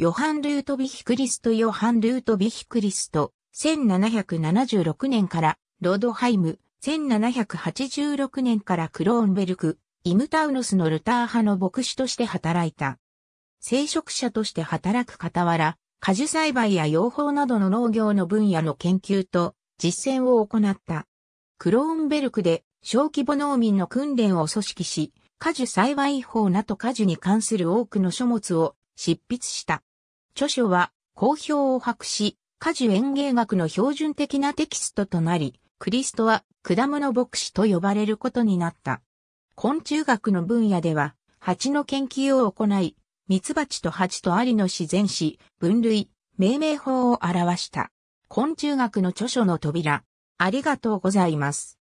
ヨハン・ルートヴィヒ・クリスト・ヨハン・ルートヴィヒ・クリスト、1776年からロードハイム、1786年からクローンベルク、イムタウノスのルター派の牧師として働いた。聖職者として働く傍ら、果樹栽培や養蜂などの農業の分野の研究と実践を行った。クローンベルクで小規模農民の訓練を組織し、果樹栽培法など果樹に関する多くの書物を執筆した。著書は好評を博し、果樹園芸学の標準的なテキストとなり、クリストは果物牧師と呼ばれることになった。昆虫学の分野では、蜂の研究を行い、ミツバチと蜂とアリの自然史、分類、命名法を表した。昆虫学の著書の扉。ありがとうございます。